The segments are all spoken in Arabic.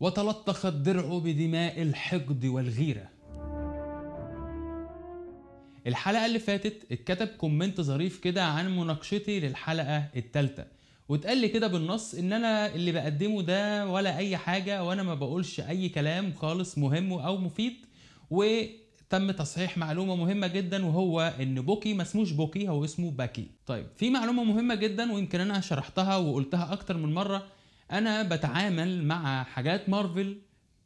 وتلطخت درعه بدماء الحقد والغيرة الحلقة اللي فاتت اتكتب كومنت ظريف كده عن مناقشتي للحلقة التالتة واتقال لي كده بالنص ان انا اللي بقدمه ده ولا اي حاجة وانا ما بقولش اي كلام خالص مهم او مفيد وتم تصحيح معلومة مهمة جدا وهو ان بوكي ما اسموش بوكي هو اسمه باكي طيب في معلومة مهمة جدا ويمكن انا شرحتها وقلتها اكتر من مرة انا بتعامل مع حاجات مارفل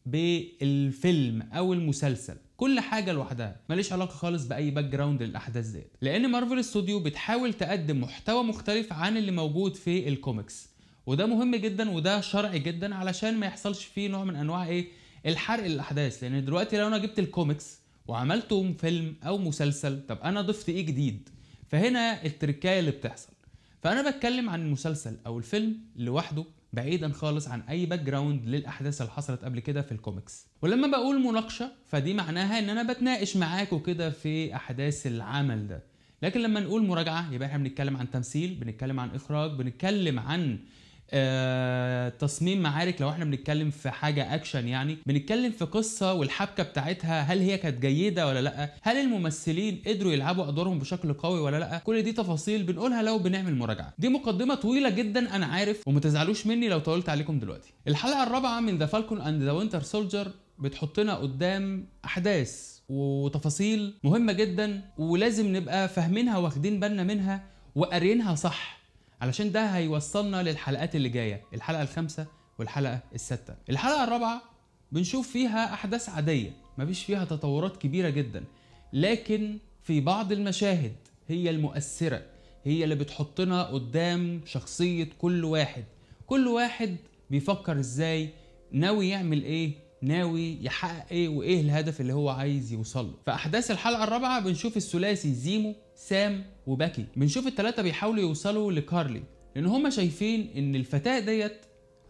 بالفيلم او المسلسل كل حاجة لوحدها ماليش علاقة خالص بأي باك جراوند للأحداث ديت لأن مارفل استوديو بتحاول تقدم محتوى مختلف عن اللي موجود في الكوميكس وده مهم جدا وده شرعي جدا علشان ما يحصلش فيه نوع من أنواع إيه الحرق للأحداث لأن دلوقتي لو أنا جبت الكوميكس وعملته فيلم أو مسلسل طب أنا ضفت إيه جديد فهنا التركاية اللي بتحصل فانا بتكلم عن المسلسل او الفيلم لوحده بعيدا خالص عن اي باك جراوند للاحداث اللي حصلت قبل كده في الكوميكس ولما بقول مناقشه فدي معناها ان انا بتناقش معاكم كده في احداث العمل ده لكن لما نقول مراجعه يبقى احنا بنتكلم عن تمثيل بنتكلم عن اخراج بنتكلم عن آه، تصميم معارك لو احنا بنتكلم في حاجه اكشن يعني بنتكلم في قصه والحبكه بتاعتها هل هي كانت جيده ولا لا هل الممثلين قدروا يلعبوا ادوارهم بشكل قوي ولا لا كل دي تفاصيل بنقولها لو بنعمل مراجعه دي مقدمه طويله جدا انا عارف وما تزعلوش مني لو طولت عليكم دلوقتي الحلقه الرابعه من ذا فالكون اند ذا وينتر سولجر بتحطنا قدام احداث وتفاصيل مهمه جدا ولازم نبقى فاهمينها واخدين بالنا منها وقارينها صح علشان ده هيوصلنا للحلقات اللي جايه الحلقه الخامسه والحلقه السادسه الحلقه الرابعه بنشوف فيها احداث عاديه مفيش فيها تطورات كبيره جدا لكن في بعض المشاهد هي المؤثره هي اللي بتحطنا قدام شخصيه كل واحد كل واحد بيفكر ازاي ناوي يعمل ايه ناوي يحقق ايه وايه الهدف اللي هو عايز يوصله في احداث الحلقه الرابعه بنشوف الثلاثي زيمو سام وباكي بنشوف التلاتة بيحاولوا يوصلوا لكارلي لان هما شايفين ان الفتاة ديت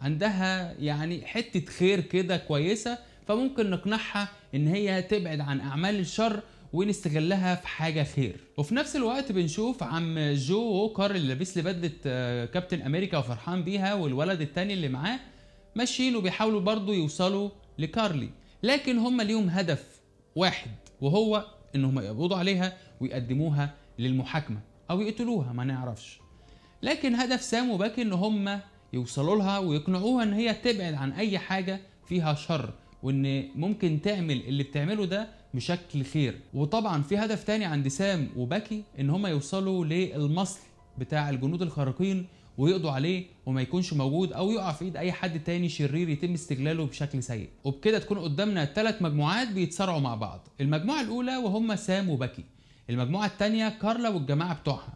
عندها يعني حتة خير كده كويسة فممكن نقنعها ان هي تبعد عن اعمال الشر ونستغلها في حاجة خير وفي نفس الوقت بنشوف عم جو ووكر اللي لابس لبدلة بدلة آه، كابتن امريكا وفرحان بيها والولد التاني اللي معاه ماشيين وبيحاولوا برضه يوصلوا لكارلي لكن هما ليهم هدف واحد وهو ان هم يقبضوا عليها ويقدموها للمحاكمه او يقتلوها ما نعرفش لكن هدف سام وباكي ان هم يوصلوا لها ويقنعوها ان هي تبعد عن اي حاجه فيها شر وان ممكن تعمل اللي بتعمله ده بشكل خير وطبعا في هدف تاني عند سام وباكي ان هم يوصلوا للمصل بتاع الجنود الخارقين ويقضوا عليه وما يكونش موجود او يقع في ايد اي حد تاني شرير يتم استغلاله بشكل سيء وبكده تكون قدامنا ثلاث مجموعات بيتصارعوا مع بعض المجموعه الاولى وهم سام وبكي المجموعه الثانيه كارلا والجماعه بتوعها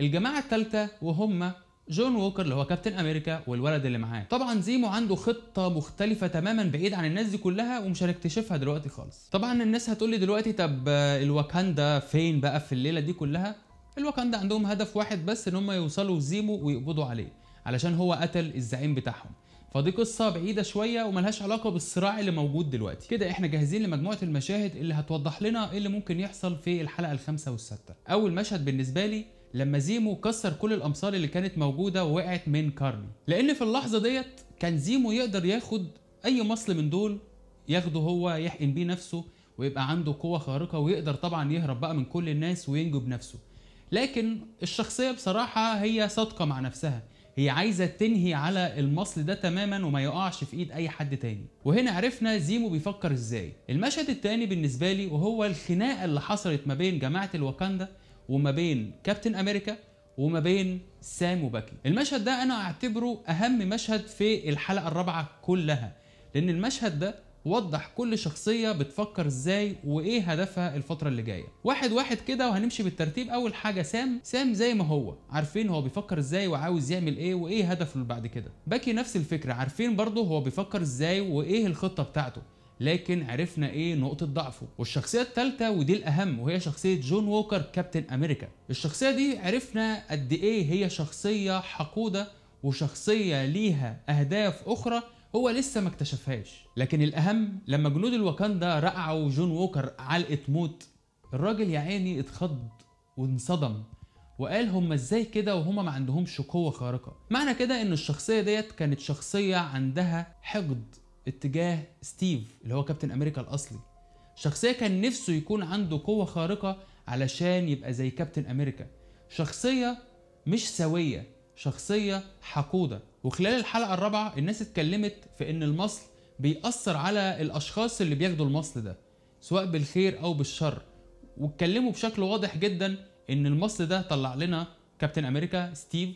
الجماعه الثالثه وهم جون ووكر اللي هو كابتن امريكا والولد اللي معاه طبعا زيمو عنده خطه مختلفه تماما بعيد عن الناس دي كلها ومش هنكتشفها دلوقتي خالص طبعا الناس هتقول لي دلوقتي طب آه، الواكاندا فين بقى في الليله دي كلها الواكاندا عندهم هدف واحد بس ان هم يوصلوا زيمو ويقبضوا عليه علشان هو قتل الزعيم بتاعهم فدي قصة بعيدة شوية وملهاش علاقة بالصراع اللي موجود دلوقتي كده احنا جاهزين لمجموعة المشاهد اللي هتوضح لنا ايه اللي ممكن يحصل في الحلقة الخامسة والستة اول مشهد بالنسبة لي لما زيمو كسر كل الامصال اللي كانت موجودة ووقعت من كارني لان في اللحظة ديت كان زيمو يقدر ياخد اي مصل من دول ياخده هو يحقن بيه نفسه ويبقى عنده قوة خارقة ويقدر طبعا يهرب بقى من كل الناس وينجو بنفسه لكن الشخصيه بصراحه هي صادقه مع نفسها هي عايزة تنهي على المصل ده تماما وما يقعش في ايد اي حد تاني وهنا عرفنا زيمو بيفكر ازاي المشهد التاني بالنسبة لي وهو الخناقة اللي حصلت ما بين جماعة الواكاندا وما بين كابتن امريكا وما بين سام وباكي المشهد ده انا اعتبره اهم مشهد في الحلقة الرابعة كلها لان المشهد ده وضح كل شخصية بتفكر ازاي وايه هدفها الفترة اللي جاية واحد واحد كده وهنمشي بالترتيب اول حاجة سام سام زي ما هو عارفين هو بيفكر ازاي وعاوز يعمل ايه وايه هدفه بعد كده باكي نفس الفكرة عارفين برضه هو بيفكر ازاي وايه الخطة بتاعته لكن عرفنا ايه نقطة ضعفه والشخصية الثالثة ودي الأهم وهي شخصية جون ووكر كابتن أمريكا الشخصية دي عرفنا قد ايه هي شخصية حقودة وشخصية ليها أهداف أخرى هو لسه ما اكتشفهاش لكن الأهم لما جنود الواكاندا رقعوا جون ووكر علقة موت الراجل يا عيني اتخض وانصدم وقال هما ازاي كده وهما ما عندهمش قوه خارقه معنى كده ان الشخصيه ديت كانت شخصيه عندها حقد اتجاه ستيف اللي هو كابتن امريكا الاصلي شخصيه كان نفسه يكون عنده قوه خارقه علشان يبقى زي كابتن امريكا شخصيه مش سويه شخصيه حقوده وخلال الحلقه الرابعه الناس اتكلمت في ان المصل بيأثر على الاشخاص اللي بياخدوا المصل ده سواء بالخير او بالشر واتكلموا بشكل واضح جدا ان المصل ده طلع لنا كابتن امريكا ستيف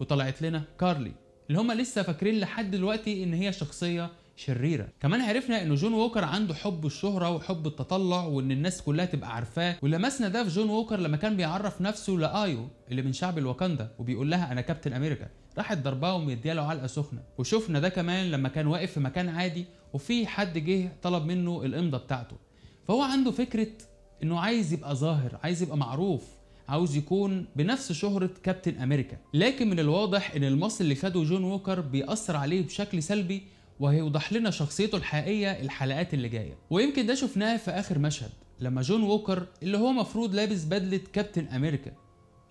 وطلعت لنا كارلي اللي هما لسه فاكرين لحد دلوقتي ان هي شخصيه شريره كمان عرفنا ان جون ووكر عنده حب الشهره وحب التطلع وان الناس كلها تبقى عارفاه ولمسنا ده في جون ووكر لما كان بيعرف نفسه لايو اللي من شعب الواكاندا وبيقول لها انا كابتن امريكا راحت ضرباه ومديها له علقه سخنه وشفنا ده كمان لما كان واقف في مكان عادي وفي حد جه طلب منه الامضه بتاعته فهو عنده فكره انه عايز يبقى ظاهر عايز يبقى معروف عاوز يكون بنفس شهرة كابتن أمريكا لكن من الواضح أن المصل اللي خده جون ووكر بيأثر عليه بشكل سلبي وهيوضح لنا شخصيته الحقيقية الحلقات اللي جاية ويمكن ده شفناه في آخر مشهد لما جون ووكر اللي هو مفروض لابس بدلة كابتن أمريكا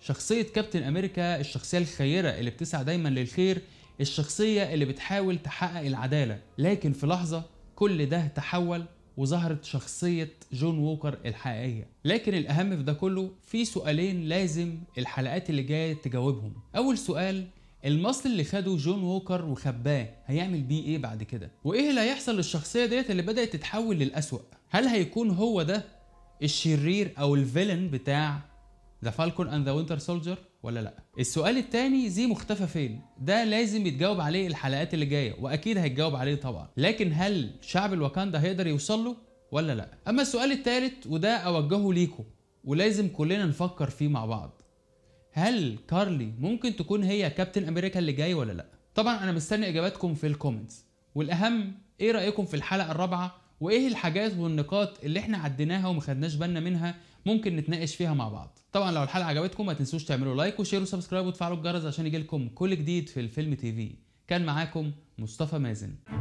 شخصية كابتن أمريكا الشخصية الخيرة اللي بتسعى دايما للخير الشخصية اللي بتحاول تحقق العدالة لكن في لحظة كل ده تحول وظهرت شخصية جون ووكر الحقيقية لكن الأهم في ده كله في سؤالين لازم الحلقات اللي جاية تجاوبهم أول سؤال المصل اللي خده جون ووكر وخباه هيعمل بيه ايه بعد كده وايه اللي هيحصل للشخصيه ديت اللي بدات تتحول للأسوأ هل هيكون هو ده الشرير او الفيلن بتاع ذا فالكون اند ذا وينتر سولجر ولا لا السؤال الثاني زي مختفى فين ده لازم يتجاوب عليه الحلقات اللي جايه واكيد هيتجاوب عليه طبعا لكن هل شعب الواكاندا هيقدر يوصل له ولا لا اما السؤال الثالث وده اوجهه ليكم ولازم كلنا نفكر فيه مع بعض هل كارلي ممكن تكون هي كابتن امريكا اللي جاي ولا لا طبعا انا مستني اجاباتكم في الكومنتس والاهم ايه رايكم في الحلقه الرابعه وايه الحاجات والنقاط اللي احنا عديناها وما خدناش بالنا منها ممكن نتناقش فيها مع بعض طبعا لو الحلقه عجبتكم ما تنسوش تعملوا لايك وشير وسبسكرايب وتفعلوا الجرس عشان يجيلكم كل جديد في الفيلم تي في كان معاكم مصطفى مازن